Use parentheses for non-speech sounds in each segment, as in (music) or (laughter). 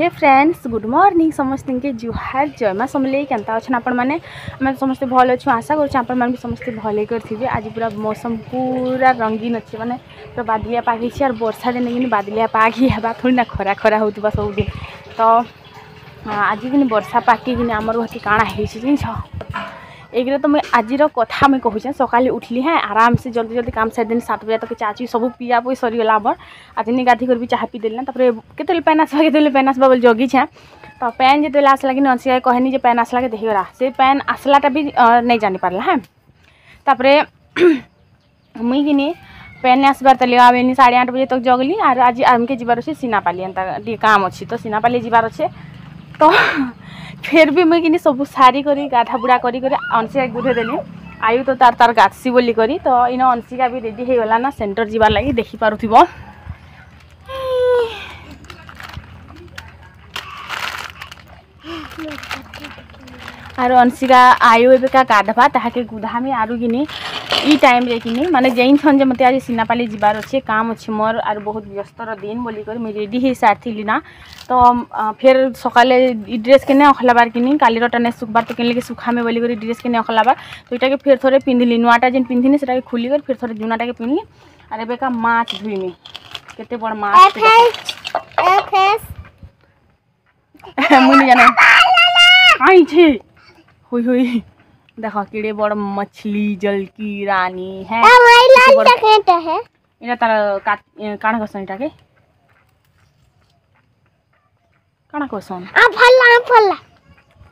ହେ friends good morning ସମସ୍ତଙ୍କୁ ଜୁହାର ଜୟମା ସମଲେଇ କେନ୍ତା ଅଛନ୍ ଆପଣମାନେ ଆମେ ସମସ୍ତେ ଭଲ୍ ଅଛୁ ଆଶା କରୁଛୁ ଆପଣମାନେ ବି ସମସ୍ତେ ଭଲ୍ ହେଇକରି ଥିବେ ଆଜି ପୁରା ମୌସମ ପୁରା ରଙ୍ଗୀନ ଅଛି ମାନେ ପୁରା ବାଦଲିଆ ପାଗ ହେଇଛି ଆର୍ ବର୍ଷା ଦିନେ କିନି ବାଦଲିଆ ପାଗ ହିଁ ହେବା ଥୋଡ଼ି ନା ଖରା ଖରା ହେଉଥିବା ସବୁଦିନ ତ ଆଜି କିନି ବର୍ଷା ପାଗକେ କିନି ଆମର ଘରକେ କାଣା ହେଇଛି ଜିନିଷ ଏଇଗୁଡ଼ା ତ ମୁଇଁ ଆଜିର କଥା ମୁଇଁ କହୁଛେଁ ସକାଳେ ଉଠିଲି ହେଁ ଆରାମସେ ଜଲ୍ଦି ଜଲ୍ଦି କାମ ସାରିଦେଲି ସାତ ବଜେ ତକ ଚା ଚି ସବୁ ପିଆ ପୁଇ ସରିଗଲା ଆମର ଆଜି ନି ଗାଧି କରି ବି ଚାହା ପିଇଦେଲି ନା ତାପରେ କେତେବେଳେ ପେନ୍ ଆସିବା କେତେବେଳେ ପେନ୍ ଆସିବା ବୋଲି ଜଗିଛେଁ ତ ପେନ୍ ଯେତେବେଳେ ଆସିଲା କି ନସିଆ କହେନି ଯେ ପେନ୍ ଆସିଲା କି ଦେଖିଗଲା ସେ ପେନ୍ ଆସିଲାଟା ବି ନେଇ ଜାଣିପାରିଲା ହେଁ ତାପରେ ମୁଇଁ କିନି ପେନ୍ ଆସିବାର ତାଲି ଆଉ ଏନି ସାଢ଼େ ଆଠ ବଜେ ତକ ଜଗଲି ଆର୍ ଆଜି ଆମକେ ଯିବାର ଅଛେ ସିନାପାଲି ଏନ୍ତା ଟିକେ କାମ ଅଛି ତ ସିନାପାଲି ଯିବାର ଅଛେ ତ ଫେର୍ ବି ମୁଇଁ କିନି ସବୁ ସାରି କରି ଗାଧା ବୁଡ଼ା କରିକରି ଅଂଶିକା ଗୁଧେଇ ଦେଲି ଆୟୁ ତ ତାର ତାର ଗାଧସି ବୋଲିକରି ତ ଇନ ଅଂଶିକା ବି ରେଡ଼ି ହେଇଗଲା ନା ସେଣ୍ଟର ଯିବାର୍ ଲାଗି ଦେଖିପାରୁଥିବ আর অনশিকা আয়ু এবেকা গাধবা তাহাকে গুধামি আরু কিনি ই রে কিনি মানে যেইথন যে মতো আজ সিনাপালি যাবার অছে কাম অছে মর আর বহুত ব্যস্তর দিন বলি করে মি রেডি হয়ে সারিলি না তো ফের সকালে ই ড্রেস কিনে অখলাবার কিনি কালির টানে শুকবার তো কিনলে শুখামে বলি করে ড্রেস কিনে অখলাবার তো এটাকে ফের থরে পিঁধিলি নুয়াটা যে পিঁধিনি সেটাকে খুলি করে ফের থরে জুনাটাকে পিঁধলি আর এবেকা মাছ ধুইনি কেতে বড় মাছ হ্যাঁ, মুনি জানো আইছি हुई हुई देखो कीड़े बड़ मछली जल की रानी है এটা তার কানা করছেন এটাকে কানা করছেন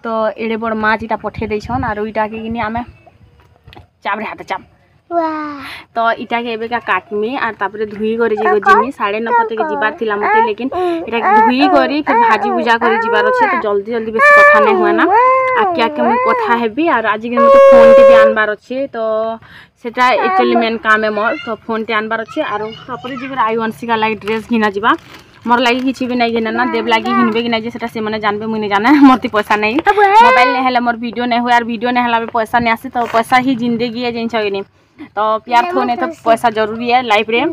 তো এড়ে বড় মাছ এটা পঠে দিয়েছন আর ওইটাকে কিনে আমি চাপড়ে হাতে চাপ তো এটাকে এবেকা কাটমি আর তারপরে ধুই করে যে জিমি সাড়ে নটা থেকে যাবার লা মতো লেকিন এটাকে ধুই করি ফের ভাজি ভুজা করে যাবার আছে তো জলদি জলদি বেশি কথা নাই হয় না आके कथा हेबी आर आज के मतलब फोन टे भी आनबार अच्छे तो सेटा एक्चुअली मेन काम है मोर तो फोन टी आनबार अच्छे आर तपर जी आई वंशिका लगे ड्रेस घिना जावा मोर लगे कि नहीं घिना ना देव लगे घिनबे कि नहीं जेटा से जानवे मुझे जाने (laughs) मोर ती पैसा नहीं मोबाइल नहीं मोर भिड नहीं हुए आर भिड नहीं पैसा नहीं आसे तो पैसा ही जिंदगी है जिनछ कि तो प्यार थो नहीं तो पैसा जरूरी है लाइफ रे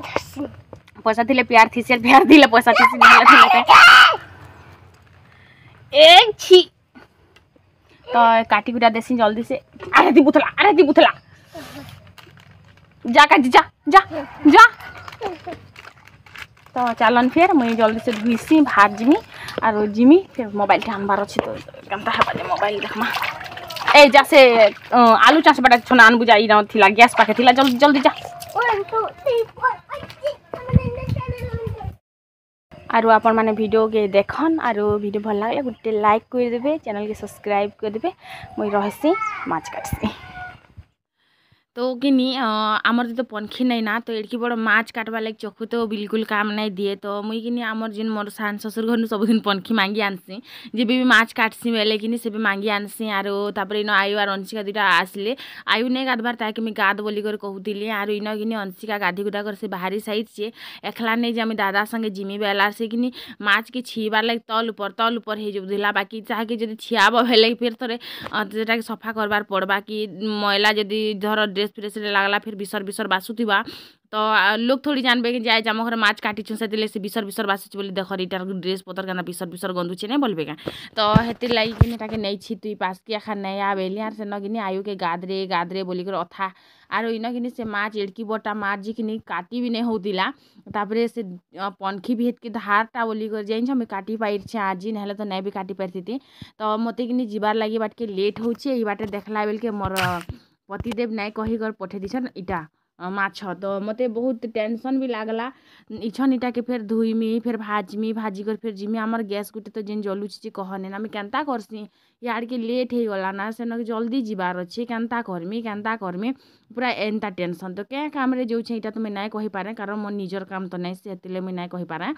पैसा थी प्यार थी प्यार दिले पैसा तो एक छी ତ କାଟି କୁଟା ଦେସି ଜଲ୍ଦି ସେ ଆରେ ଦି ଆରେ ଦି ବୁଥଲା যা কাজ যা যা যা তো চালন ফের মুই জলদি সে ধুইছি ভাত জিমি আর জিমি ফের মোবাইলটা আনবার আছে তো কেনতা হবা যে মোবাইল দেখমা এই যা সে আলু চাষ বাটা ছোনা আনবু যাই না গ্যাস পাখে থিলা জলদি জলদি যা আৰু আপোনাৰ ভিডিঅ' কে দেখোন আৰু ভিডিঅ' ভাল লাগিলে গোটেই লাইক কৰি দিব চেনেলকে ছাবস্ক্ৰাইব কৰি দিব মই ৰহিছি মাছ কাটছি তো কি নি আমার তো পনখি নাই না তো এড়কি বড় মাছ কাটবার লাগে চোখু তো বিলকুল কাম নাই দিয়ে তো মুই কিনি আমার যেন মোর শান শ্বশুর ঘর সবুদিন পনখি মাগি আনছি যে বি মাছ কাটছি বেলে কিনি সে বি মাগি আনছি আর তারপরে ইন আয়ু আর অনসিকা দুইটা আসলে আয়ু নেই গাধবার তাকে আমি গাধ বলি করে কহুতিলি আর ইন কিনি অনসিকা গাধি গুধা করে সে বাহারি সাইছে এখলা নেই যে আমি দাদা সঙ্গে জিমি বেলা সে কিনি মাছকে ছিবার লাগে তল উপর তল উপর হয়ে যাবুলা বাকি তাহাকে যদি ছিয়াব বেলে ফের থরে সেটাকে সফা করবার পড়বা কি ময়লা যদি ধর ড্রেস প্রেস লাগলা ফির বিসর বিসর বাসুথিবা ତ ଲୋକ୍ ଥୋଡ଼ି ଜାଣିବେ କି ଯାଏ ଆମ ଘରେ ମାଛ୍ କାଟିଛୁ ସେଥିର୍ଲାଗି ସେ ବିସର ବିସର ବାସୁଛି ବୋଲି ଦେଖ ଇଟାର୍ ଡ୍ରେସ୍ ପତର୍ କେନ୍ତା ବିସର ବିସର ଗନ୍ଧୁଛେ ନାଇଁ ବୋଲବେ କାଁ ତ ହେତିର୍ ଲାଗି କିନି ତାକେ ନେଇଛି ତୁଇ ପାସ୍କି ଆଖା ନେଇ ଆ ବେଲି ଆର୍ ସେନ କିନି ଆୟୁକେ ଗାଧରେ ଗାଧରେ ବୋଲିକରି ଅଥା ଆରୁ ଇନ କିନି ସେ ମାଛ୍ ଏଡ଼କି ବଡ଼ଟା ମାଛ୍ ଯେ କିନି କାଟି ବି ନେଇ ହଉଥିଲା ତାପରେ ସେ ପନଖି ବି ହେତ୍କି ଧାରଟା ବୋଲିକରି ଯାଇଛ ମୁଇଁ କାଟି ପାରିଛେ ଆଜି ନହେଲେ ତ ନାଇଁ ବି କାଟି ପାରିଥିତି ତ ମୋତେ କିନି ଯିବାର୍ ଲାଗି ବାଟକେ ଲେଟ୍ ହଉଛେ ଇ ବାଟେ ଦେଖ୍ଲା ବେଲ୍କେ ମୋର ପତିଦେବ ନାଇଁ କହିକରି ପଠେଇ ଦେଇଛନ୍ ଇଟା ମାଛ ତ ମୋତେ ବହୁତ୍ ଟେନ୍ସନ୍ ବି ଲାଗ୍ଲା ଇଛନ୍ ଇଟାକେ ଫେର୍ ଧୁଇମି ଫେର୍ ଭାଜ୍ମି ଭାଜିକରି ଫେର୍ ଯିମି ଆମର୍ ଗ୍ୟାସ୍ ଗୁଟେ ତ ଯେନ୍ ଜଲୁଛି ଯେ କହନେନ୍ ଆମେ କେନ୍ତା କର୍ସିଁ ଇଆଡ଼୍କେ ଲେଟ୍ ହେଇଗଲାନା ସେନକେ ଜଲ୍ଦି ଯିବାର୍ ଅଛି କେନ୍ତା କର୍ମି କେନ୍ତା କର୍ମି ପୁରା ଏନ୍ତା ଟେନ୍ସନ୍ ତ କେଁ କାମ୍ରେ ଯଉଛେଁ ଇଟା ତ ମୁଇଁ ନାଇଁ କହିପାରେ କାରଣ ମୋର୍ ନିଜର୍ କାମ୍ ତ ନାଇଁ ସେଥିର୍ଲାଗି ମୁଇଁ ନାଇଁ କହିପାରେ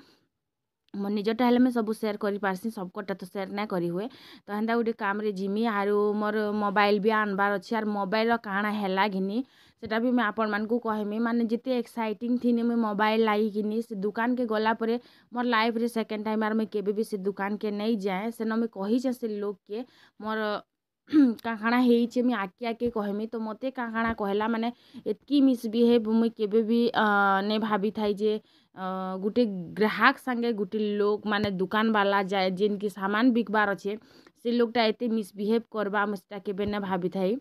ମୋ ନିଜର୍ଟା ହେଲେ ମୁଇଁ ସବୁ ସେୟାର୍ କରିପାର୍ସି ସବ୍କର୍ଟା ତ ସେୟାର୍ ନାଇଁ କରି ହୁଏ ତ ହେନ୍ତା ଗୁଟେ କାମ୍ରେ ଯିମି ଆରୁ ମୋର୍ ମୋବାଇଲ୍ ବି ଆନ୍ବାର୍ ଅଛି ଆର୍ ମୋବାଇଲ୍ର କାଣା ହେଲା ଘିନି ସେଟା ବି ମୁଇଁ ଆପଣମାନଙ୍କୁ କହେମି ମାନେ ଯେତେ ଏକ୍ସାଇଟିଂ ଥିନି ମୁଇଁ ମୋବାଇଲ୍ ଲାଗିକିନି ସେ ଦୁକାନ୍କେ ଗଲାପରେ ମୋର୍ ଲାଇଫ୍ରେ ସେକେଣ୍ଡ୍ ଟାଇମ୍ ଆର୍ ମୁଇଁ କେବେ ବି ସେ ଦୁକାନ୍କେ ନେଇଁ ଯାଏଁ ସେନ ମୁଇଁ କହିଛେଁ ସେ ଲୋକ୍କେ ମୋର୍ काकाणा हो आके आके कहमी तो मत काकाणा कहला मैंने इतकी मिसबिहेव मुई के ने भाभी थाई जे गोटे ग्राहक सागे गोटे लोक मान दुकान बाला जाए जिनकी सामान बिकबार अच्छे से लोकटा एत मिसबिहेव करवा मुझे के भाभी थाई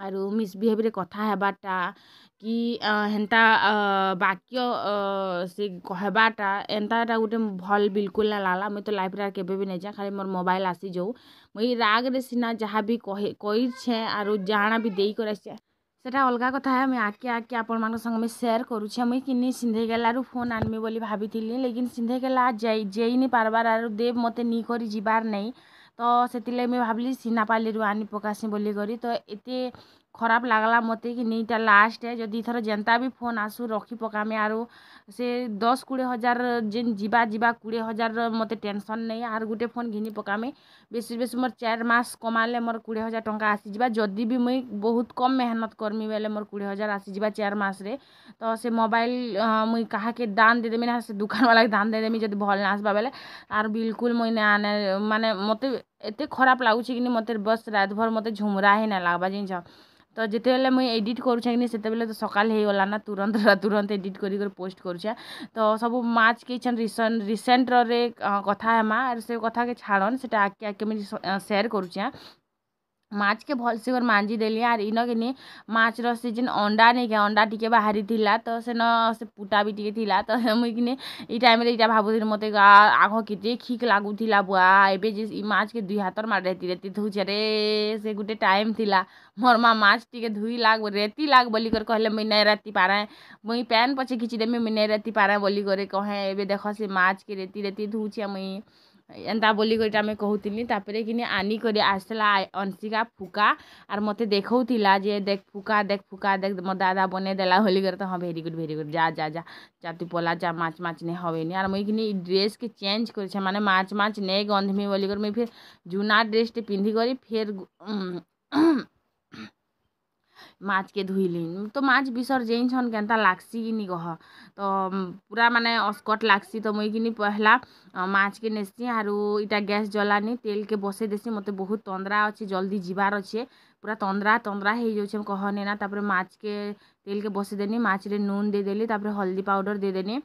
ଆରୁ ମିସ୍ବିହେବ୍ରେ କଥା ହେବାର୍ଟା କି ହେନ୍ତା ବାକ୍ୟ ସେ କହେବାର୍ଟା ଏନ୍ତାଟା ଗୁଟେ ଭଲ୍ ବିଲ୍କୁଲ୍ ନାଇଁ ଲାଗ୍ଲା ମୁଇଁ ତ ଲାଇଫ୍ରେ ଆର୍ କେବେ ବି ନାଇଁ ଯାଏଁ ଖାଲି ମୋର୍ ମୋବାଇଲ୍ ଆସିଯାଉ ମୁଇଁ ରାଗ୍ରେ ସିନା ଯାହା ବି କହିଛେଁ ଆରୁ ଜାଣା ବି ଦେଇକରି ଆସିଛେଁ ସେଟା ଅଲ୍ଗା କଥା ଏ ମୁଇଁ ଆଗ୍କେ ଆଗ୍କେ ଆପଣମାନଙ୍କ ସାଙ୍ଗେ ମୁଇଁ ସେୟାର୍ କରୁଛେଁ ମୁଇଁ କିନି ସିନ୍ଧେଇଗଲାରୁ ଫୋନ୍ ଆନ୍ମି ବୋଲି ଭାବିଥିଲି ଲେକିନ୍ ସିନ୍ଧେଇଗଲା ଯେଇ ନେଇ ପାର୍ବାର୍ ଆରୁ ଦେବ୍ ମତେ ନେଇକରି ଯିବାର୍ ନାଇଁ ତ ସେଥିର୍ଲାଗି ମୁଇଁ ଭାବ୍ଲି ସିନାପାଲିରୁ ଆନି ପକାସିଁ ବୋଲିକରି ତ ଏତେ ଖରାପ୍ ଲାଗ୍ଲା ମୋତେ କି ନିଟା ଲାଷ୍ଟ୍ ଯଦି ଇଥର ଯେନ୍ତା ବି ଫୋନ୍ ଆସୁ ରଖି ପକାମି ଆରୁ ସେ ଦଶ୍ କୁଡ଼େ ହଜାର୍ ଯେନ୍ ଯିବା ଯିବା କୁଡ଼େ ହଜାର୍ର ମୋତେ ଟେନ୍ସନ୍ ନାଇଁ ଆର୍ ଗୁଟେ ଫୋନ୍ ଘିନି ପକାମି ବେଶୀ ବେଶୀ ମୋର୍ ଚାର୍ ମାସ୍ କମାଲେ ମୋର୍ କୁଡ଼େ ହଜାର୍ ଟଙ୍କା ଆସିଯିବା ଯଦି ବି ମୁଇଁ ବହୁତ୍ କମ୍ ମେହନତ୍ କର୍ମି ବେଲେ ମୋର୍ କୁଡ଼େ ହଜାର୍ ଆସିଯିବା ଚାର୍ ମାସ୍ରେ ତ ସେ ମୋବାଇଲ୍ ମୁଇଁ କାହାକେ ଦାନ୍ ଦେଇଦେମି ନା ସେ ଦୁକାନ୍ବାଲାକେ ଦାନ୍ ଦେଇଦେମି ଯଦି ଭଲ୍ ନାଇଁ ଆସ୍ବା ବେଲେ ଆର୍ ବିଲ୍କୁଲ୍ ମୁଇଁ ନାଇଁ ଆନେ ମାନେ ମୋତେ ଏତେ ଖରାପ୍ ଲାଗୁଛି କିନି ମୋତେ ବସ୍ ରାଏତ୍ ଭର୍ ମୋତେ ଝୁମ୍ରା ହିଁ ନାଇଁ ଲାଗ୍ବା ଜିନିଷ ତ ଯେତେବେଲେ ମୁଇଁ ଏଡ଼ିଟ୍ କରୁଛେ କି ନି ସେତେବେଲେ ତ ସକାଲ୍ ହେଇଗଲା ନା ତୁରନ୍ତ ତୁରନ୍ତ ଏଡ଼ିଟ୍ କରି କରି ପୋଷ୍ଟ କରୁଛେ ତ ସବୁ ମାଛ୍ କି ଛନ୍ ରିସେଣ୍ଟ୍ରେ କଥା ହେମା ଆର୍ ସେ କଥାକେ ଛାଡ଼ନ୍ ସେଟା ଆଗ୍କେ ଆଗ୍କେ ମୁଇଁ ସେୟାର୍ କରୁଛେଁ ମାଛ୍କେ ଭଲ୍ସେ କରି ମାଞ୍ଜି ଦେଲି ଆର୍ ଇନ କିନି ମାଛ୍ର ସେ ଯେନ୍ ଅଣ୍ଡା ନେଇଁକେ ଅଣ୍ଡା ଟିକେ ବାହାରିଥିଲା ତ ସେନ ସେ ପୁଟା ବି ଟିକେ ଥିଲା ତ ମୁଇଁ କିନି ଇ ଟାଇମ୍ରେ ଇଟା ଭାବୁଥିଲି ମୋତେ ଆଘ କେତେ ଖିକ୍ ଲାଗୁଥିଲା ବୁଆ ଏବେ ଯେ ଇ ମାଛ୍କେ ଦୁଇ ହାତର୍ ମାର୍ ରେତି ରେତି ଧଉଛେ ରେ ସେ ଗୁଟେ ଟାଇମ୍ ଥିଲା ମୋର୍ ମା' ମାଛ୍ ଟିକେ ଧୁଇ ଲାଗ୍ ରେତି ଲାଗ ବୋଲିକରି କହିଲେ ମୁଇଁ ନାଇଁ ରାତି ପାରେ ମୁଇଁ ପେନ୍ ପଛେ ଘିଚି ଦେମି ମୁଇଁ ନାଇଁ ରାତି ପାରେ ବୋଲିକରି କହେ ଏବେ ଦେଖ ସେ ମାଛ୍କେ ରେତି ରେତି ଧଉଛେ ମୁଇଁ एंता बोली कहूली तापर कि आनी कर आसला अंशिका फुका आर मत देखा जे देख फुका देख फुका देख मो दादा बने देला होली कर तो हाँ भेरी गुड भेरी गुड जा जा जा जा तु पला जा माच माच नहीं हवेनी आर मुई कि ड्रेस के चेंज कर मैंने माच माच नहीं गंधमी बोलकर मुई फिर जूना ड्रेस टे पिंधिकर फिर ମାଛ୍କେ ଧୁଇଲିଁ ତ ମାଛ୍ ବିଷର୍ ଯେଇଁଛନ୍ କେନ୍ତା ଲାଗ୍ସି କିନି କହ ତ ପୁରା ମାନେ ଅସ୍କଟ୍ ଲାଗ୍ସି ତ ମୁଇଁ କିନି ପହେଲା ମାଛ୍କେ ନେସି ଆରୁ ଇଟା ଗ୍ୟାସ୍ ଜଲାନି ତେଲ୍କେ ବସେଇ ଦେସି ମୋତେ ବହୁତ୍ ତନ୍ଦ୍ରା ଅଛି ଜଲ୍ଦି ଯିବାର୍ ଅଛେ ପୁରା ତନ୍ଦ୍ରା ତନ୍ଦ୍ରା ହେଇଯାଉଛେ କହନି ନା ତା'ପରେ ମାଛ୍କେ ତେଲ୍କେ ବସେଇଦେନି ମାଛ୍ରେ ନୁନ୍ ଦେଇଦେଲି ତା'ପରେ ହଲ୍ଦି ପାଉଡ଼ର୍ ଦେଇଦେନି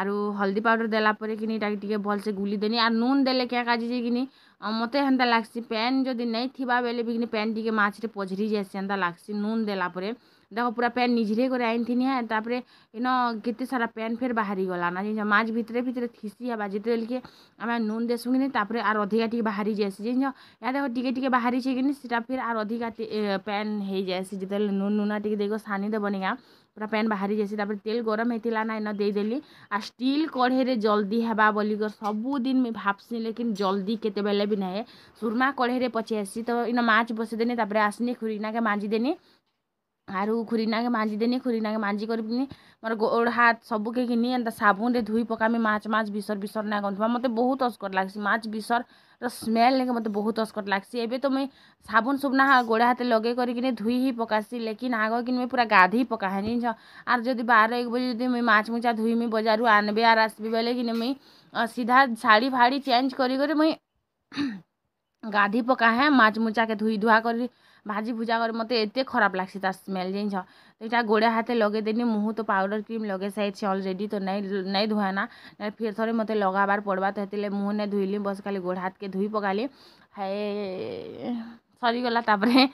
ଆରୁ ହଲ୍ଦି ପାଉଡ଼ର୍ ଦେଲା ପରେ କିନି ଇଟାକେ ଟିକେ ଭଲ୍ସେ ଗୁଲିଦେନି ଆର୍ ନୁନ୍ ଦେଲେ କାଁ କା'ଯେ ଯେ କିନି ଆଉ ମୋତେ ହେନ୍ତା ଲାଗ୍ସି ପାଏନ୍ ଯଦି ନାଇଁ ଥିବା ବେଲେ ବିକିନି ପାଏନ୍ଟିକେ ମାଛ୍ରେ ପଝରି ଯାଏସି ଏନ୍ତା ଲାଗ୍ସି ନୁନ୍ ଦେଲା ପରେ ଦେଖ ପୁରା ପାଏନ୍ ନିଝିରେ କରି ଆନିଥିନି ହେ ତା'ପରେ ଇନ କେତେ ସାରା ପାଏନ୍ ଫେର୍ ବାହାରିଗଲାନା ଜାଣିଛ ମାଛ୍ ଭିତ୍ରେ ଭିତ୍ରେ ଥିସି ହେବା ଯେତେବେଲ୍କେ ଆମେ ନୁନ୍ ଦେସୁଁ କିନି ତା'ପରେ ଆର୍ ଅଧିକା ଟିକେ ବାହାରି ଯାଏସି ଜାଣିଛ ଏହା ଦେଖ ଟିକେ ଟିକେ ବାହାରିଛେ କିନି ସେଟା ଫେର୍ ଆର୍ ଅଧିକା ପାଏନ୍ ହେଇଯାଏସି ଯେତେବେଲେ ନୁନ୍ ନୁନା ଟିକେ ଦେଇକରି ସାନି ଦେବନି କାଁ ପୁରା ପେନ୍ ବାହାରି ଯାଏସି ତା'ପରେ ତେଲ୍ ଗରମ୍ ହେଇଥିଲା ନା ଇନ ଦେଇଦେଲି ଆର୍ ଷ୍ଟିଲ୍ କଢ଼େଇରେ ଜଲ୍ଦି ହେବା ବୋଲିକରି ସବୁଦିନ୍ ମୁଇଁ ଭାବ୍ସି ଲେକିନ୍ ଜଲ୍ଦି କେତେବେଲେ ବି ନାଇଁ ହୁଏ ସୁର୍ମା କଢ଼େଇରେ ପଚି ଆସ୍ସି ତ ଇନ ମାଛ୍ ବସେଇଦେନି ତା'ପରେ ଆସ୍ନି ଖୁରିଗିନାକେ ମାଜିଦେନି आर खुरी नागे माँजी देनी खुरी नागे माँजी कर मोर गोड़ हाथ सबके के घिनी एंता साबुन रे धुई पकामी माच माच बिसर बिसर ना गंध मत बहुत अस्कट लग्सी माच बिसर रेल लेके मत बहुत अस्कर लग्सी एवं तो मुई साबुन सुबना गोड़ हाथ लगे कर धुई ही पकासी लेकिन आग कि मुझे पूरा गाधी पका है जी आर जब बार एक बजे जब मुझे माछ मुछा धुईमी बजार आनबे आर आसबी बोले कि मुई सीधा शाढ़ी फाड़ी चेंज कर गाधी पका है माछ मुछा के धुई धुआ कर ଭାଜି ଭୁଜା କରି ମୋତେ ଏତେ ଖରାପ ଲାଗ୍ସି ତାର୍ ସ୍ମେଲ୍ ଜାଣିଛ ଇଟା ଗୋଡ଼େ ହାତେ ଲଗେଇଦେନି ମୁହଁ ତ ପାଉଡ଼ର୍ କ୍ରିମ୍ ଲଗେଇ ସାରିଛି ଅଲରେଡ଼ି ତ ନାଇଁ ନାଇଁ ଧୁଏ ନା ଫିର୍ ଥରେ ମୋତେ ଲଗାବାର୍ ପଡ଼ବା ତ ହେଥିର୍ ମୁହଁ ନାଇଁ ଧୁଇଲି ବସ୍ ଖାଲି ଗୋଡ଼ ହାତକେ ଧୁଇ ପକାଲି ହାଏ ସରିଗଲା ତାପରେ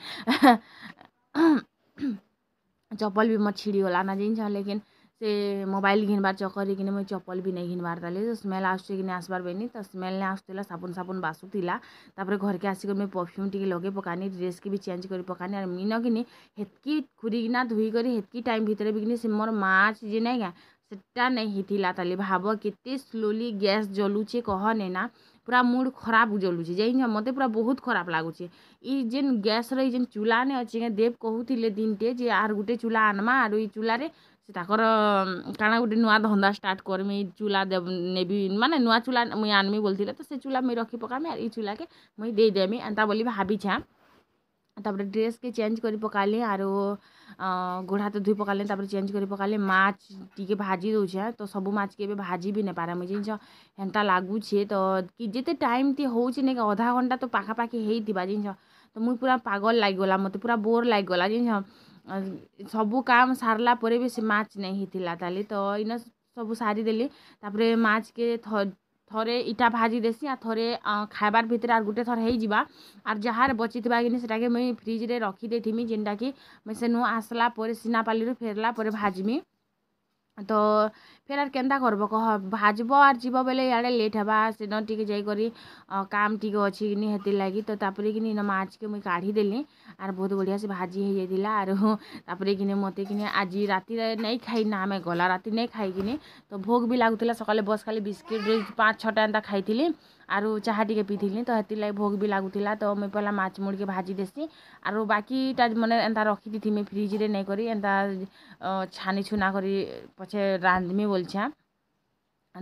ଚପଲ ବି ମୋର ଛିଡ଼ିଗଲା ନା ଜିନିଷ ଲେକିନ୍ ସେ ମୋବାଇଲ୍ ଘିନ୍ବାର୍ ଚକର୍ରେ କିନି ମୁଇଁ ଚପଲ୍ ବି ନେଇ ଘିନ୍ବାର୍ତାଲି ସ୍ମେଲ୍ ଆସୁଛେ କିନି ଆସ୍ବାର୍ ବେନି ତ ସ୍ମେଲ୍ ନାଇଁ ଆସୁଥିଲା ସାବୁନ୍ ସାବୁନ୍ ବାସୁଥିଲା ତା'ପରେ ଘର୍କେ ଆସିକରି ମୁଇଁ ପର୍ଫ୍ୟୁମ୍ ଟିକେ ଲଗେଇ ପକାନି ଡ୍ରେସ୍କେ ବି ଚେଞ୍ଜ୍ କରି ପକାନି ଆର୍ ମିନ କିନି ହେତ୍କି ଖୁରିକିନା ଧୁଇକରି ହେତ୍କି ଟାଇମ୍ ଭିତ୍ରେ ବି କିନି ସେ ମୋର୍ ମାଛ୍ ଯେ ନାଇଁ କାଏଁ ସେଟା ନାଇଁ ହେଇଥିଲା ତାଲି ଭାବ କେତେ ସ୍ଲୋଲି ଗ୍ୟାସ୍ ଜଲୁଛେ କହନେ ନା ପୁରା ମୁଡ଼୍ ଖରାପ୍ ଜଲୁଛେ ଜାଣିଛ ମୋତେ ପୁରା ବହୁତ୍ ଖରାପ୍ ଲାଗୁଛେ ଇ ଯେନ୍ ଗ୍ୟାସ୍ର ଇ ଯେନ୍ ଚୁଲାନେ ଅଛେ କାଏଁ ଦେବ୍ କହୁଥିଲେ ଦିନ୍ଟେ ଯେ ଆର୍ ଗୁଟେ ଚୁଲା ଆନ୍ମା ଆରୁ ଇ ଚୁଲାରେ ସେ ତାଙ୍କର କାଣା ଗୋଟେ ନୂଆ ଧନ୍ଦା ଷ୍ଟାର୍ଟ୍ କର୍ମି ଚୁଲା ନେବି ମାନେ ନୂଆ ଚୁଲା ମୁଇଁ ଆନ୍ମି ବୋଲିଥିଲେ ତ ସେ ଚୁଲା ମୁଇଁ ରଖି ପକାମି ଆର୍ ଇ ଚୁଲାକେ ମୁଇଁ ଦେଇଦେମି ଏନ୍ତା ବୋଲି ଭାବିଛେଁ ତାପରେ ଡ୍ରେସ୍କେ ଚେଞ୍ଜ୍ କରି ପକାଲି ଆରୁ ଗୋଡ଼ ହାତ ଧୁଇ ପକାଲି ତାପରେ ଚେଞ୍ଜ୍ କରି ପକାଲି ମାଛ୍ ଟିକେ ଭାଜି ଦଉଛେଁ ତ ସବୁ ମାଛ୍କେ ଏବେ ଭାଜି ବି ନାଇଁ ପାରେ ମୁଇଁ ଜାଣିଛ ହେନ୍ତା ଲାଗୁଛେ ତ କି ଯେତେ ଟାଇମ୍ ତି ହଉଛେ ନାଇଁ କାଏଁ ଅଧା ଘଣ୍ଟା ତ ପାଖାପାଖି ହେଇଥିବା ଜାଣିଛ ତ ମୁଇଁ ପୁରା ପାଗଲ୍ ଲାଗିଗଲା ମୋତେ ପୁରା ବୋର୍ ଲାଗିଗଲା ଜାଣିଛ ସବୁ କାମ୍ ସାରିଲା ପରେ ବି ସେ ମାଛ୍ ନାଇଁ ହେଇଥିଲା ତାଲି ତ ଇନ ସବୁ ସାରିଦେଲି ତା'ପରେ ମାଛ୍କେ ଥରେ ଇଟା ଭାଜି ଦେସିଁ ଆର୍ ଥରେ ଖାଏବାର୍ ଭିତ୍ରେ ଆର୍ ଗୁଟେ ଥର୍ ହେଇଯିବା ଆର୍ ଯାହାର୍ ବଞ୍ଚିଥିବା କିନି ସେଟାକେ ମୁଇଁ ଫ୍ରିଜ୍ରେ ରଖିଦେଇଥିମି ଯେନ୍ଟାକି ମୁଇଁ ସେନୁ ଆସ୍ଲା ପରେ ସିନାପାଲିରୁ ଫେର୍ଲା ପରେ ଭାଜ୍ମି ତ ଫେର୍ ଆର୍ କେନ୍ତା କର୍ବ କହ ବାହାରିବ ଆର୍ ଯିବ ବେଲେ ଇଆଡ଼େ ଲେଟ୍ ହେବା ସେନ ଟିକେ ଯାଇକରି କାମ୍ ଟିକେ ଅଛି କିନି ହେଥିର୍ଲାଗି ତ ତା'ପରେ କିନି ଇନ ମାଛ୍କେ ମୁଇଁ କାଢ଼ିଦେଲି ଆର୍ ବହୁତ୍ ବଢ଼ିଆସେ ଭାଜି ହେଇଯାଇଥିଲା ଆରୁ ତା'ପରେ କିନି ମୋତେ କିନି ଆଜି ରାତିରେ ନାଇଁ ଖାଇନା ଆମେ ଗଲା ରାତି ନାଇଁ ଖାଇକିନି ତ ଭୋକ୍ ବି ଲାଗୁଥିଲା ସକାଲେ ବସ୍ ଖାଲି ବିସ୍କିଟ୍ ପାଞ୍ଚ ଛଅଟା ଏନ୍ତା ଖାଇଥିଲି ଆରୁ ଚାହା ଟିକେ ପିଇଥିଲି ତ ହେଥିର୍ଲାଗି ଭୋକ୍ ବି ଲାଗୁଥିଲା ତ ମୁଇଁ ପହେଲା ମାଛ୍ ମୁଡ଼୍କେ ଭାଜି ଦେସି ଆରୁ ବାକିଟା ମାନେ ଏନ୍ତା ରଖିଥିମି ଫ୍ରିଜ୍ରେ ନେଇକରି ଏନ୍ତା ଛାନି ଛୁନା କରି ପଛେ ରାନ୍ଧ୍ମି ବୋଲଛେଁ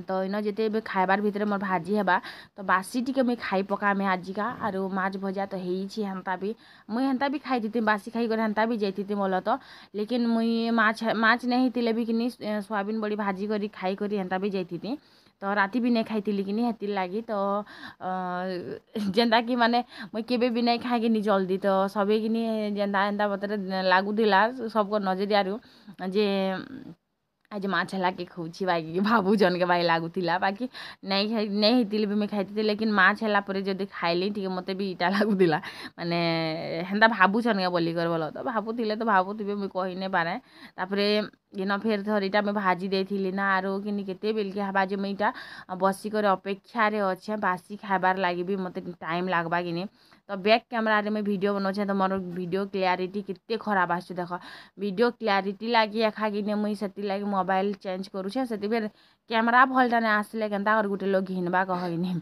ତ ଇନ ଯେତେ ଏବେ ଖାଇବାର୍ ଭିତ୍ରେ ମୋର୍ ଭାଜି ହେବା ତ ବାସି ଟିକେ ମୁଇଁ ଖାଇ ପକାମି ଆଜିକା ଆରୁ ମାଛ୍ ଭଜା ତ ହେଇଛି ହେନ୍ତା ବି ମୁଇଁ ହେନ୍ତା ବି ଖାଇଥିତି ବାସି ଖାଇକରି ହେନ୍ତା ବି ଯାଇଥିତି ମଲ ତ ଲେକିନ୍ ମୁଇଁ ମାଛ୍ ମାଛ୍ ନାଇଁ ହେଇଥିଲେ ବି କିନି ସୋୟାବିନ୍ ବଡ଼ି ଭାଜି କରି ଖାଇକରି ହେନ୍ତା ବି ଯାଇଥିତି ତ ରାତି ବି ନାଇଁ ଖାଇଥିଲି କିନି ହେଥିର୍ ଲାଗି ତ ଯେନ୍ତାକି ମାନେ ମୁଇଁ କେବେ ବି ନାଇଁ ଖାଏକିନି ଜଲ୍ଦି ତ ସବେ କିନି ଯେନ୍ତା ଏନ୍ତା ମତେ ଲାଗୁଥିଲା ସବ୍କର୍ ନଜରିଆରୁ ଯେ ଆଜି ମାଆ ଛେଲାକେ ଖୁଉଛି ବାକି ଭାବୁଛନ୍ କେ ବାକି ଲାଗୁଥିଲା ବାକି ନାଇଁ ଖାଇ ନାଇଁ ହେଇଥିଲେ ବି ମୁଇଁ ଖାଇଥିଲି ଲେକିନ୍ ମାଆ ଛେଲା ପରେ ଯଦି ଖାଇଲି ଟିକେ ମୋତେ ବି ଇଟା ଲାଗୁଥିଲା ମାନେ ହେନ୍ତା ଭାବୁଛନ୍ କେ ବୋଲିକରି ବୋଲ ତ ଭାବୁଥିଲେ ତ ଭାବୁଥିବେ ମୁଇଁ କହି ନାଇଁ ପାରେ ତାପରେ ଇନ ଫେର୍ ଥରେ ଇଟା ମୁଇଁ ଭାଜି ଦେଇଥିଲି ନା ଆରୁ କିନି କେତେ ବେଲ୍କେ ହେବା ଯେ ମୁଇଁ ଇଟା ବସିକରି ଅପେକ୍ଷାରେ ଅଛେ ବାସି ଖାଇବାର୍ ଲାଗି ବି ମୋତେ ଟାଇମ୍ ଲାଗ୍ବା କିନି तो बैक कैमेर में मुझे भिड बनाऊे तो मोर भिड क्लीयरीटी के खराब आस देख भिड क्लीयरीटी लगी एखा कि मुई से लगे मोबाइल चेंज करुचे से कैमेरा भल्टा ना आसले के गोटे लोग घिनवा कहनी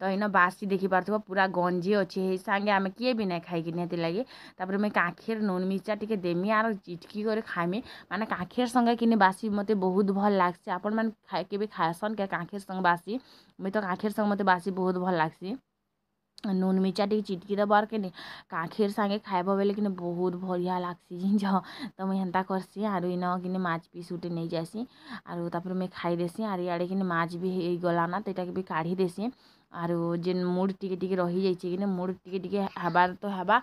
तो इन बासी देखिपार पूरा गंजी अच्छे सांगे आम किए भी नहीं खाई लगे तपुर मुझे काखिर नुन मिर्चा टी देमी आर चिटकी कर खाएमी मैंने काखिर संगे कि बासी मत बहुत भल लगसी आपन मैंने के खासन क्या कांखिर संग बासी मुझे तो कांखिर संग मत बासी बहुत भल लगसी ନୁନ୍ ମିର୍ଚା ଟିକେ ଚିଟ୍କି ଦେବା ଆର୍ କିନି କାଁଖୀର୍ ସାଙ୍ଗେ ଖାଇବ ବେଲେ କିନି ବହୁତ୍ ବଢ଼ିଆ ଲାଗ୍ସି ଜାନିଛ ତ ମୁଇଁ ହେନ୍ତା କର୍ସି ଆରୁ ଇନ କିନି ମାଛ୍ ପିସ୍ ଗୁଟେ ନେଇ ଯାଏସି ଆରୁ ତା'ପରେ ମୁଇଁ ଖାଇଦେସି ଆର୍ ଇଆଡ଼େ କିନି ମାଛ୍ ବି ହେଇଗଲାନ ତ ଇଟାକେ ବି କାଢ଼ିଦେସି ଆରୁ ଯେନ୍ ମୁଡ଼୍ ଟିକେ ଟିକେ ରହିଯାଇଛେ କିନି ମୁଡ଼୍ ଟିକେ ଟିକେ ହେବାର୍ ତ ହେବା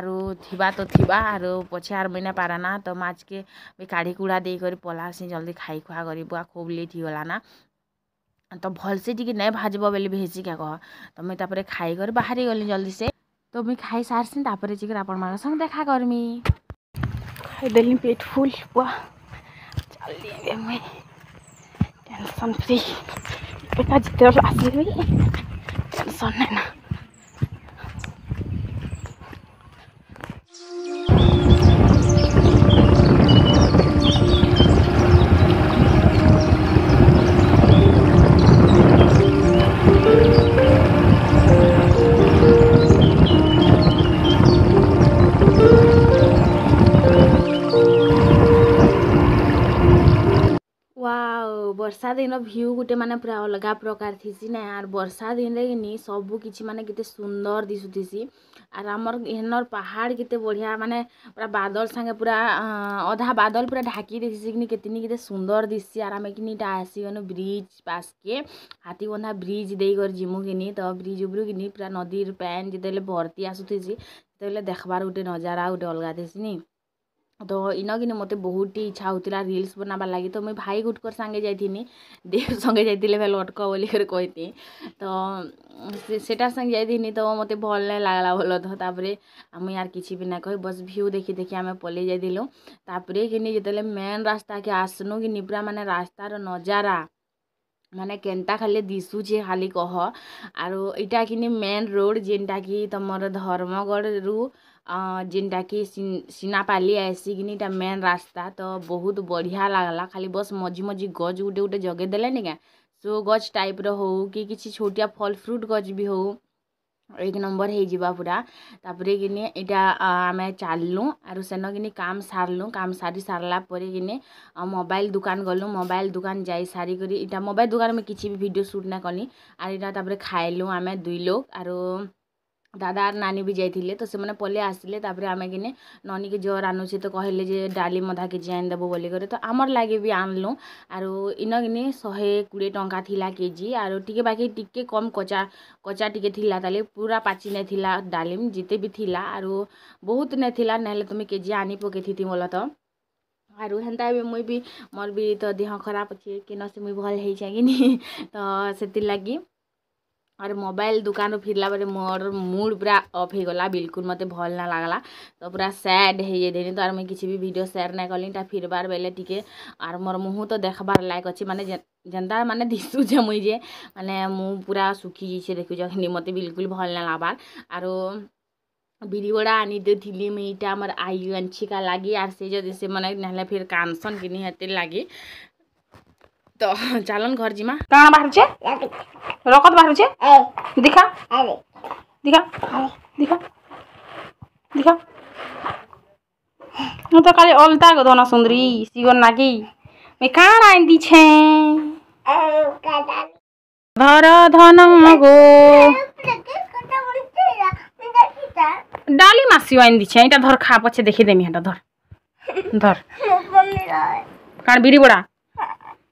ଆରୁ ଥିବା ତ ଥିବା ଆରୁ ପଛେ ଆର୍ ମୁଇଁ ନାଇଁ ପାରେନା ତ ମାଛ୍କେ ବି କାଢ଼ି କୁଢ଼ା ଦେଇକରି ପଲାସି ଜଲ୍ଦି ଖାଇ ଖୁଆ କରି ବୁଆ ଖୋବ୍ ଲେଟ୍ ହେଇଗଲାନା त भल्से टिके नै भाजब बेलि भेजि के कह तापरे खाइ गर बाहिर गलि जल्दी से त मै खाइ सारसिन तापरे चिक रापण मा संग देखा गरमी खाइ देलि पेट फुल वा जल्दी दे मै टेंशन फ्री पता जितेर आसी नै सन्नै ना ବର୍ଷା ଦିନ ଭିୟୁ ଗୋଟେ ମାନେ ପୁରା ଅଲଗା ପ୍ରକାର ଥିସି ନା ଆର୍ ବର୍ଷା ଦିନରେ କିନି ସବୁ କିଛି ମାନେ କେତେ ସୁନ୍ଦର ଦିଶୁଥିସି ଆର୍ ଆମର୍ ହେନର୍ ପାହାଡ଼ କେତେ ବଢ଼ିଆ ମାନେ ପୁରା ବାଦଲ ସାଙ୍ଗେ ପୁରା ଅଧା ବାଦଲ ପୁରା ଢାକି ଦେଇଥିସି କିନି କେତେନି କେତେ ସୁନ୍ଦର ଦିଶି ଆର୍ ଆମେ କିନି ଇଟା ଆସିଗନୁ ବ୍ରିଜ୍ ପାସ୍କେ ହାତୀବନ୍ଧା ବ୍ରିଜ୍ ଦେଇକରି ଯିମୁ କିନି ତ ବ୍ରିଜ୍ ଉପରୁ କିନି ପୁରା ନଦୀର ପାଏନ୍ ଯେତେବେଲେ ଭର୍ତ୍ତି ଆସୁଥିସି ସେତେବେଲେ ଦେଖ୍ବାର୍ ଗୋଟେ ନଜାରା ଗୋଟେ ଅଲଗା ଥିସି ନି ତ ଇନକିନି ମୋତେ ବହୁତ୍ ଇଚ୍ଛା ହଉଥିଲା ରିଲ୍ସ ବନାବାର୍ ଲାଗି ତ ମୁଇଁ ଭାଇ ଗୁଟ୍କର୍ ସାଙ୍ଗେ ଯାଇଥିନି ଦେହ ସଙ୍ଗେ ଯାଇଥିଲେ ଭାଇ ଲଟ୍କ ବୋଲିକରି କହିଥି ତ ସେଟା ସାଙ୍ଗେ ଯାଇଥିନି ତ ମୋତେ ଭଲ୍ ନାଇଁ ଲାଗ୍ଲା ବଲ ତ ତା'ପରେ ମୁଇଁ ଆର୍ କିଛି ବି ନାଇଁ କହି ବସ୍ ଭିୟୁ ଦେଖି ଦେଖି ଆମେ ପଲେଇ ଯାଇଥିଲୁ ତା'ପରେ କିନି ଯେତେବେଲେ ମେନ୍ ରାସ୍ତାକେ ଆସ୍ନୁ କିନି ପୁରା ମାନେ ରାସ୍ତାର ନଜାରା ମାନେ କେନ୍ତା ଖାଲି ଦିଶୁଛେ ଖାଲି କହ ଆରୁ ଇଟା କିନି ମେନ୍ ରୋଡ଼୍ ଯେନ୍ଟାକି ତମର୍ ଧର୍ମଗଡ଼ରୁ ଯେନ୍ଟାକି ସିନାପାଲି ଆଏସି କିନି ଇଟା ମେନ୍ ରାସ୍ତା ତ ବହୁତ୍ ବଢ଼ିଆ ଲାଗ୍ଲା ଖାଲି ବସ୍ ମଝି ମଝି ଗଛ୍ ଗୁଟେ ଗୁଟେ ଜଗେଇ ଦେଲେନି କାଏଁ ସୋ ଗଛ୍ ଟାଇପ୍ର ହଉ କି କିଛି ଛୋଟିଆ ଫଲ୍ ଫ୍ରୁଟ୍ ଗଛ୍ ବି ହଉ ଏକ୍ ନମ୍ବର୍ ହେଇଯିବା ପୁରା ତା'ପରେ କିନି ଇଟା ଆମେ ଚାଲ୍ଲୁଁ ଆରୁ ସେନ କିନି କାମ୍ ସାର୍ଲୁଁ କାମ୍ ସାରି ସାର୍ଲା ପରେ କିନି ମୋବାଇଲ୍ ଦୁକାନ୍ ଗଲୁଁ ମୋବାଇଲ୍ ଦୁକାନ୍ ଯାଇ ସାରିକରି ଇଟା ମୋବାଇଲ୍ ଦୁକାନ୍ ମୁଇଁ କିଛି ବି ଭିଡ଼ିଓ ସୁଟ୍ ନାଇଁ କଲି ଆର୍ ଇଟା ତା'ପରେ ଖାଏଲୁଁ ଆମେ ଦୁଇ ଲୋକ୍ ଆରୁ দাদা আর নানি ବି ଯାଇଥିଲେ ତ ସେମାନେ ପଲେଇ ଆସିଲେ ତାପରେ ଆମେ କିନେ ନନୀକି ଜ୍ୱର ଆନୁଛି ତ କହିଲେ ଯେ ଡାଲି ମଧା କେଜି ଆଣିଦେବୁ ବୋଲିକରି ତ ଆମର୍ ଲାଗି ବି ଆଣିଲୁ ଆରୁ ଇନ କିନି ଶହେ କୋଡ଼ିଏ ଟଙ୍କା ଥିଲା କେଜି ଆରୁ ଟିକେ ବାକି ଟିକେ କମ୍ କଚା କଚା ଟିକେ ଥିଲା ତାହେଲେ ପୁରା ପାଚି ନେଇଥିଲା ଡାଲିମ୍ ଯେତେ ବି ଥିଲା ଆରୁ ବହୁତ ନେଇଥିଲା ନହେଲେ ତୁମେ କେଜି ଆନି ପକେଇଥିତି ବୋଲ ତ ଆରୁ ହେନ୍ତା ବି ମୁଇଁ ବି ମୋର୍ ବି ତ ଦେହ ଖରାପ ଅଛି କି ନ ସେ ମୁଇଁ ଭଲ୍ ହେଇଛେ କିନି ତ ସେଥିର୍ଲାଗି ଆର୍ ମୋବାଇଲ୍ ଦୋକାନରୁ ଫିରିଲା ପରେ ମୋର ମୁଡ଼୍ ପୁରା ଅଫ୍ ହେଇଗଲା ବିଲକୁଲ୍ ମୋତେ ଭଲ୍ ନା ଲାଗ୍ଲା ତ ପୁରା ସ୍ୟାଡ଼୍ ହେଇଯାଇଥିନି ତ ଆର୍ ମୁଇଁ କିଛି ବି ଭିଡ଼ିଓ ସେୟାର୍ ନାଇଁ କଲି ଇଟା ଫିରବାର୍ ବେଲେ ଟିକେ ଆର୍ ମୋର ମୁହଁ ତ ଦେଖ୍ବାର୍ ଲାୟକ୍ ଅଛି ମାନେ ଯେନ୍ତା ମାନେ ଦିଶୁଛେ ମୁଇଁ ଯେ ମାନେ ମୁଁ ପୁରା ଶୁଖିଯାଇଛେ ଦେଖୁଛ କିନ୍ତୁ ମୋତେ ବିଲକୁଲ୍ ଭଲ୍ ନା ଲାଗ୍ବାର୍ ଆରୁ ବିରି ବଡ଼ା ଆନି ଦେଇଥିଲି ମୁଇଁ ଇଟା ଆମର୍ ଆଇ ଆଞ୍ଚିକା ଲାଗି ଆର୍ ସେ ଯଦି ସେମାନେ ନାହେଲେ ଫିର୍ କାନ୍ଦସନ୍ କିନି ହେତିର୍ ଲାଗି तो चलन घर जिमा काण बाहरुचे रकत बाहरुचे दिखा दिखा दिखा दिखा ମୁଁ ତ କାଲି ଅଲତା ଗଧନ ସୁନ୍ଦରୀ ସିଗନ ନାଗି ମୁଇଁ କାଣ ଆଣି ଦିଛେ ଧର ଧନ ଗୋ ଡାଲି ମାସି ଆଣି ଦିଛେ ଏଇଟା ଧର ଖା ପଛେ ଦେଖିଦେମି ହେଟା ଧର ଧର କାଣ ବିରି ବଡ଼ା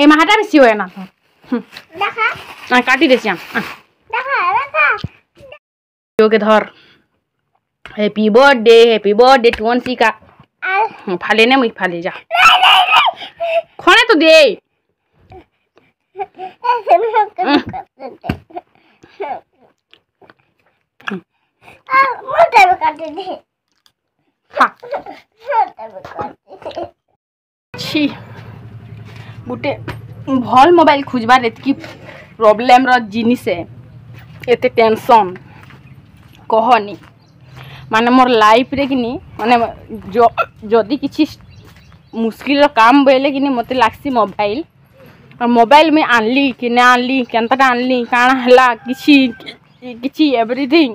এই মাহাটা বেশি হয় না কাটি দিয়েছি ওকে ধর হ্যাপি বার্থডে হ্যাপি বার্থডে টুয়ান্সিকা ফালে নে মুই ফালে যা খনে তো দে কাটে দে खा ছি গোটে ভল মোবাইল খুঁজবার এতকি প্রোবলেমর জিনিসে এতে টেনশন কহনি মানে মোর লাইফরে কিনি মানে যদি কিছু মুশকিলর কাম বইলে কিনি মতো লাগসি মোবাইল আর মোবাইল মুই আনলি কি না আনলি কেনতাটা আনলি কাଣା হেলা কিছু কিছু এভরিথিং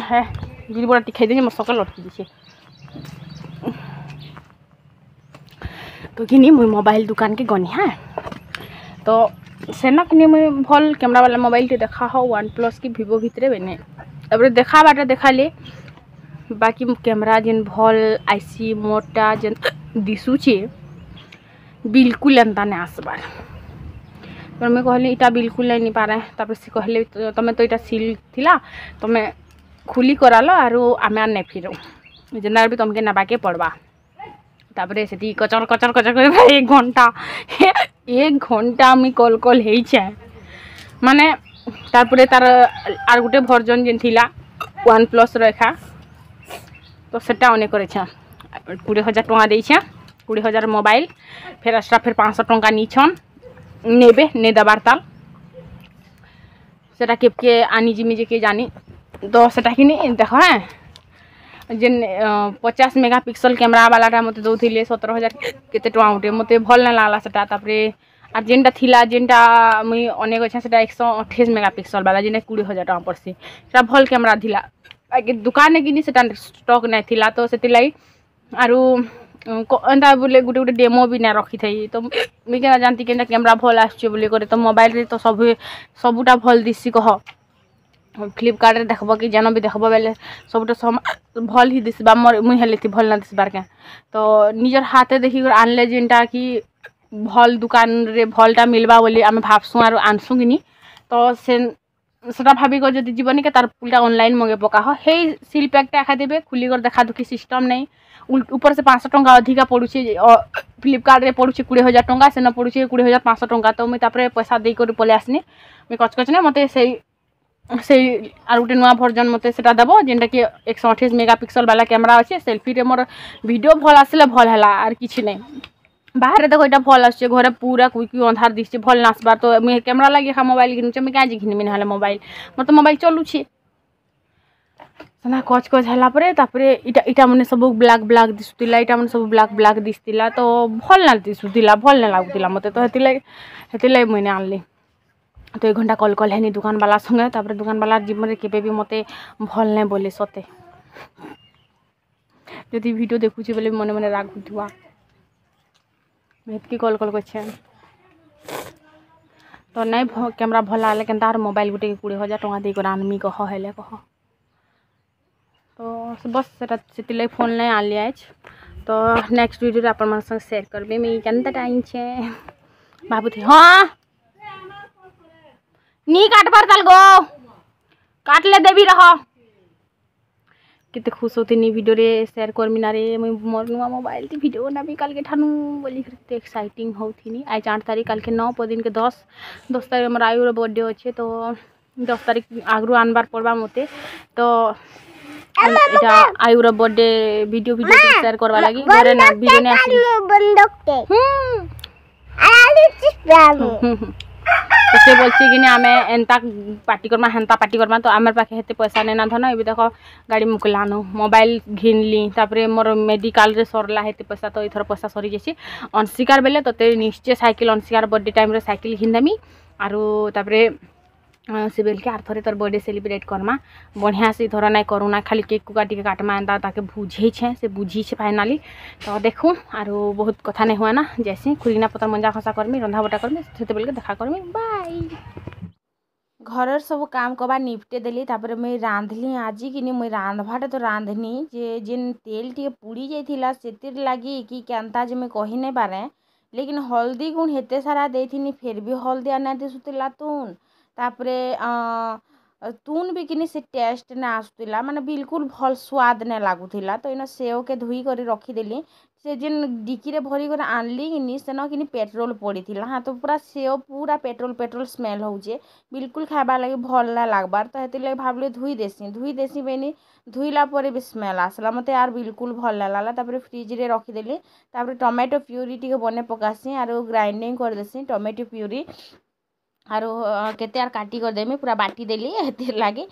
जीवन टी खाई मैं सकाल अटकी दीछे तो किनि मुई मोबाइल दुकान के गनी हाँ तो सेना किनि मुई भल कैमरा वाला मोबाइल टे देखा हो वन प्लस कि भिवो भितर बने तपर देखा बाटा देखाली बाकी कैमरा जिन भल आईसी मोटा जिन दिशुचे बिल्कुल एंता नहीं आसबार तो मुझे कहली इटा बिल्कुल नहीं पारे तपर से कहले तुम्हें तो इटा सिल थी तुम्हें খুলি କରାଲ ଆରୁ ଆମେ ଆର୍ ନାଇଁ ଫିରୁ ଯେନ୍ତା ବି ତମ୍କେ ନେବାକେ ପଡ଼୍ବା ତାପରେ ସେଠି କଚର କଚର କଚର କରିବା ଏକ ଘଣ୍ଟା ଏକ ଘଣ୍ଟା ମୁଇଁ କଲ୍ କଲ୍ ହେଇଛେ ମାନେ ତାପରେ ତାର ଆର୍ ଗୋଟେ ଭର୍ଜନ୍ ଯେନ୍ ଥିଲା ୱାନ୍ ପ୍ଲସ୍ର ଏଖା ତ ସେଟା ଅନେକ କରିଛେ କୋଡ଼ିଏ ହଜାର ଟଙ୍କା ଦେଇଛେ କୋଡ଼ିଏ ହଜାର ମୋବାଇଲ ଫେର୍ ଏକ୍ସଟ୍ରା ଫେର୍ ପାଞ୍ଚଶହ ଟଙ୍କା ନେଇଛନ୍ ନେବେ ନେଇ ଦେବାର ତାଲ ସେଟା କେବକେ ଆନିଯିମି ଯେ କେ ଜାନି তো সেটা কিনি দেখ হ্যাঁ যে পচাশ মেগা পিক্সেল ক্যামেরা বালাটা মতো দৌলে সতের হাজার কেতে টঙ্কা গোটে মতো ভাল না লাগলা সেটা তাপরে আর যেটা লা যেটা মুই অনেক অছে সেটা একশো অঠেইশ মেগা পিক্সেল বালা যেটা কুড়ি হাজার টঙ্কা পড়ছে সেটা ভাল ক্যামেরা লা আগে দোকানে কিনি সেটা স্টক নাই লা তো সেলাই আর ଏନ୍ତା ବୋଲେ ଗୋଟେ ଗୋଟେ ଡେମୋ ବି ନାଇଁ ରଖିଥାଇ ତ ମୁଇଁ କେନ୍ତା ଜାଣିତି କେନ୍ତା କ୍ୟାମେରା ଭଲ୍ ଆସୁଛେ ବୋଲି କରି ତ ମୋବାଇଲ୍ରେ ତ ସବୁ ସବୁଟା ଭଲ୍ ଦିଶି କହ फ्लिपकार्ट देखब कि जान भी देखब बोले सब तो भल ही दिशा मोर मुई हेल्ले भल ना दिशार क्या तो निजर हाथे देखकर आनले जेनटा कि भल दुकान रे भलटा मिलवा बोली आम भावसुँ आर आनसुँ कि तो से सेटा भाविक जो जीवन के तार उल्टा ऑनलाइन मगे पकाह हे सिल पैकटा एखा देवे खुलकर देखा दुखी सिस्टम नहीं ऊपर से पाँच टाँह अधिका पड़ू फ्लिपकार्ट पड़ू कोड़े हजार टाँग से न पड़ू कोड़े हजार पाँच टाँग तो मुझे पैसा देकर पलि आसनी मुझ कचकच ना मत से ସେଇ ଆଉ ଗୋଟେ ନୂଆ ଭର୍ଜନ୍ ମୋତେ ସେଟା ଦେବ ଯେନ୍ଟାକି ଏକଶହ ଅଠେଇଶ ମେଗା ପିକ୍ସଲ୍ ବାଲା କ୍ୟାମେରା ଅଛେ ସେଲ୍ଫିରେ ମୋର ଭିଡ଼ିଓ ଭଲ ଆସିଲେ ଭଲ ହେଲା ଆର୍ କିଛି ନାହିଁ ବାହାରେ ଦେଖ ଏଇଟା ଭଲ ଆସୁଛି ଘରେ ପୁରା କୁଇକି ଅନ୍ଧାର ଦିଶୁଛି ଭଲ ନା ଆସବାର ତ ମୁଇଁ କ୍ୟାମେରା ଲାଗି ଏକା ମୋବାଇଲ କିଣୁଛି ମୁଇଁ କାଁ ଯେ ଘିନିବି ନହେଲେ ମୋବାଇଲ ମୋର ତ ମୋବାଇଲ ଚଲୁଛି ସେନା କଚ୍ କଚ୍ ହେଲା ପରେ ତାପରେ ଇଟା ଇଟା ମାନେ ସବୁ ବ୍ଲାକ୍ ବ୍ଲାକ୍ ଦିଶୁଥିଲା ଇଟା ମାନେ ସବୁ ବ୍ଲାକ୍ ବ୍ଲାକ୍ ଦିଶୁଥିଲା ତ ଭଲ ନା ଦିଶୁଥିଲା ଭଲ ନା ଲାଗୁଥିଲା ମୋତେ ତ ହେଥିଲାଗି ହେଥିଲାଗି ମୁଇଁ ଆଣିଲି तो एक घंटा कल कल है दुकान बाला संगे तापर तो दुकान बाला जीवन में केवे भी मत भल ना बोले सते जदि भिड देखुचे बोले मन मन राग उठवा कल कल कर तो नहीं कैमरा भल लगे क्या मोबाइल गुटे कोड़े हजार टाँह तो देकर आनमी कह हेले कह तो बस से फोन नहीं आनली आज तो नेक्स्ट भिडियो आपर सेयर करी मुझे टाइम छे भाबू थी हाँ नहीं काट पर तल गो काट ले देवी रह कितने खुश होती नहीं वीडियो रे शेयर करमी ना मुई मोर नुआ मोबाइल थी वीडियो ना भी कल के ठानू बोली कितने एक्साइटिंग होती नहीं आज आठ तारीख कल के नौ पर दिन के दस दस तारीख मोर आयुर बर्थडे अच्छे तो दस तारीख आगु आनबार पड़वा मत तो এটা আয়ুর বার্থডে ভিডিও ভিডিও শেয়ার করবা লাগি ঘরে না ভিডিও নে আসি বন্ধকতে সে বলছি কিনে আমি এনতা পার্টি করমা হেনতা পার্টি করমা তো আমার পাখে হেতে পয়সা নেই না ধন এবার দেখ গাড়ি মুকলানো মোবাইল ঘিনলি তারপরে মোর মেডিকালরে সরলা হেতে পয়সা তো এইথর পয়সা সরি যাইছি অনস্বীকার বেলে তোতে নিশ্চয় সাইকেল অনস্বীকার বর্থডে টাইমরে সাইকেল ঘিনদামি আর তারপরে से बेल के आर थे तर बर्थडे सेलिब्रेट करमा बढ़िया से थोड़ा ना करूना खाली केक कुका टी काटमा एंता ताके बुझे छे से बुझी छे फाइनाली तो देखू आर बहुत कथा नहीं हुआ ना जैसे खुरीना पतर मंजा खसा करमी रंधा बटा करमी से देखा करमी बाय घर सब काम कबार निपटे देली तापर मुई रांधली आज कि मुई रांधवाटा तो रांधनी जे जेन तेल टे पुड़ी जाइला से लगी कि क्या जे मुझे कही नहीं पारे लेकिन हल्दी गुण हेते सारा देनी फिर भी हल्दी आना दिशुला तुन ତା'ପରେ ତୁନ୍ ବି କିନି ସେ ଟେଷ୍ଟ୍ ନା ଆସୁଥିଲା ମାନେ ବିଲକୁଲ୍ ଭଲ୍ ସ୍ୱାଦ୍ ନାଇଁ ଲାଗୁଥିଲା ତ ଇନ ସେଓକେ ଧୁଇକରି ରଖିଦେଲି ସେ ଯେନ୍ ଡିକିରେ ଭରିକରି ଆନ୍ଲି କିନି ସେନ କିନି ପେଟ୍ରୋଲ୍ ପଡ଼ିଥିଲା ହାଁ ତ ପୁରା ସେଓ ପୁରା ପେଟ୍ରୋଲ୍ ପେଟ୍ରୋଲ୍ ସ୍ମେଲ୍ ହଉଛେ ବିଲକୁଲ୍ ଖାଏବାର୍ ଲାଗି ଭଲ୍ ନାଇଁ ଲାଗ୍ବାର୍ ତ ହେଥିର୍ଲାଗି ଭାବିଲି ଧୁଇ ଦେସିଁ ଧୁଇ ଦେସିଁ ବେନି ଧୁଇଲା ପରେ ବି ସ୍ମେଲ୍ ଆସ୍ଲା ମୋତେ ଆର୍ ବିଲକୁଲ୍ ଭଲ୍ ନାଇଁ ଲାଗ୍ଲା ତା'ପରେ ଫ୍ରିଜ୍ରେ ରଖିଦେଲି ତା'ପରେ ଟମାଟୋ ପ୍ୟୁରି ଟିକେ ବନେଇ ପକାସିଁ ଆରୁ ଗ୍ରାଇଣ୍ଡିଙ୍ଗ୍ କରିଦେସିଁ ଟମାଟୋ ପ୍ୟୁରି ଆରୁ କେତେ ଆର୍ କାଟି କରିଦେମି ପୁରା ବାଟିଦେଲି ହେଥିର୍ ଲାଗି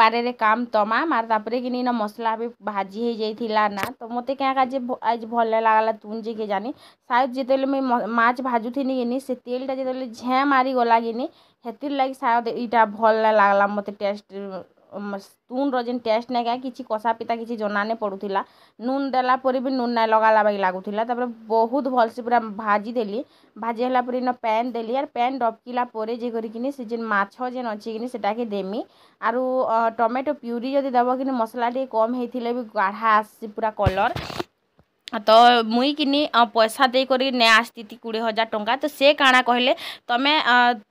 ପାରେରେ କାମ୍ ତମାମ୍ ଆର୍ ତା'ପରେ କିନି ନ ମସଲା ବି ଭାଜି ହେଇଯାଇଥିଲା ନା ତ ମୋତେ କାଁ କା'ଯେ ଆଜ୍ ଭଲ୍ ନାଇ ଲାଗ୍ଲା ତୁନ୍ ଯେ କେଜାନି ଶାୟଦ୍ ଯେତେବେଲେ ମୁଇଁ ମାଛ୍ ଭାଜୁଥିନି କିନି ସେ ତେଲ୍ଟା ଯେତେବେଲେ ଝେଁ ମାରିଗଲା କିନି ହେଥିର୍ ଲାଗି ଶାୟଦ୍ ଇ'ଟା ଭଲ୍ ନାଇ ଲାଗ୍ଲା ମୋତେ ଟେଷ୍ଟ୍ ତୁନ୍ର ଯେନ୍ ଟେଷ୍ଟ୍ ନାଇଁ କାଏଁ କିଛି କଷା ପିତା କିଛି ଜନା ନାଇଁ ପଡ଼ୁଥିଲା ନୁନ୍ ଦେଲା ପରେ ବି ନୁନ୍ ନାଇଁ ଲଗାଲା ବାଗି ଲାଗୁଥିଲା ତା'ପରେ ବହୁତ୍ ଭଲ୍ସେ ପୁରା ଭାଜି ଦେଲି ଭାଜି ହେଲା ପରେ ଇନ ପାଏନ୍ ଦେଲି ଆର୍ ପାଏନ୍ ଡବ୍କିଲା ପରେ ଯାଇ କରିକିନି ସେ ଯେନ୍ ମାଛ ଯେନ୍ ଅଛେ କିନି ସେଟାକେ ଦେମି ଆରୁ ଟମାଟୋ ପ୍ୟୁରି ଯଦି ଦେବ କିନି ମସ୍ଲା ଟିକେ କମ୍ ହେଇଥିଲେ ବି ଗାଢ଼ା ଆସ୍ସି ପୁରା କଲର୍ ତ ମୁଇଁ କିନି ପଇସା ଦେଇକରି ନେଇ ଆସିଥିଲି କୋଡ଼ିଏ ହଜାର ଟଙ୍କା ତ ସେ କାଣା କହିଲେ ତମେ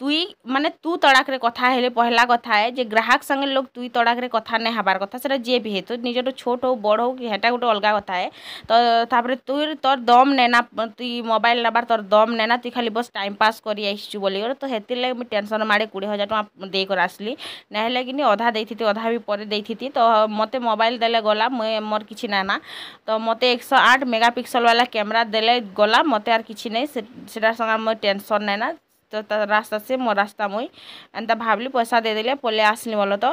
ତୁଇ ମାନେ ତୁ ତଡ଼ାକରେ କଥା ହେଲେ ପହିଲା କଥା ଏ ଯେ ଗ୍ରାହକ ସାଙ୍ଗେ ଲୋକ ତୁଇ ତଡ଼ାକରେ କଥା ନାଇଁ ହେବାର କଥା ସେଟା ଯିଏ ବି ହେ ତ ନିଜଠୁ ଛୋଟ ହଉ ବଡ଼ ହଉ କି ହେଟା ଗୋଟେ ଅଲଗା କଥା ଏ ତ ତାପରେ ତୁଇ ତୋର ଦମ ନେନା ତୁଇ ମୋବାଇଲ ନେବାର ତୋର ଦମ ନେନା ତୁଇ ଖାଲି ବସ୍ ଟାଇମ୍ ପାସ୍ କରି ଆସିଛୁ ବୋଲିକରି ତ ସେଥିର୍ଲାଗି ମୁଇଁ ଟେନସନ୍ ମାଡ଼େ କୋଡ଼ିଏ ହଜାର ଟଙ୍କା ଦେଇକରି ଆସିଲି ନାଇଁହେଲେ କିନି ଅଧା ଦେଇଥିଲି ଅଧା ବି ପରେ ଦେଇଥିଲି ତ ମୋତେ ମୋବାଇଲ ଦେଲେ ଗଲା ମୁଇଁ ମୋର କିଛି ନାଇଁନା ତ ମୋତେ ଏକଶହ ଆଠ মেগাপিক্সেল বালা ক্যামেরা দিলে গলা মতে আর কিছু নেই সেটার সঙ্গে মই টেনশন নাই না তো রাস্তা সে মো রাস্তা মুই এটা ভাবলি পয়সা দিয়ে দিলে পলে আসলি বলতো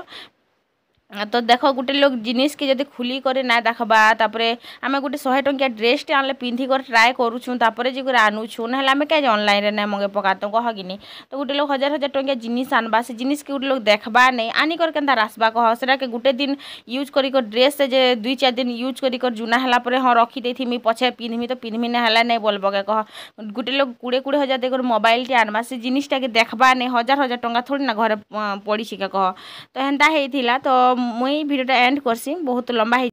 तो देख गोटे लोग जिनिस के जदि खुली करे ना देखा तापर आम गोटे शहे टाँचा ड्रेस टे आ पिंधिक ट्राए करुँपर जी आनुछू ना आम क्या अनलाइन ना मगे पका तो कह कि तो गोटे लोग हजार हजार टाइम जिनिस आनवा से जिनिस के गोटे लोग देखा नहीं आनिकर के आसवा कह से गोटे दिन यूज कर ड्रेस से दुई चार दिन यूज कर जूना है हाँ रखी रखीदेमी पछे पिंधमी तो पिंधमी ना है ना बल्ब क्या कह गोटे लोग कोड़े कोड़े हजार देकर मोबाइल टे आनवा से जिनिसटा के देखा नहीं हजार हजार टाँग थोड़ी ना घर पड़ी सी कह तो हेन्ता है तो ମୁଇଁ ଭିଡ଼ିଓଟା ଏଣ୍ଡ କରସି ବହୁତ ଲମ୍ବା ହେଇ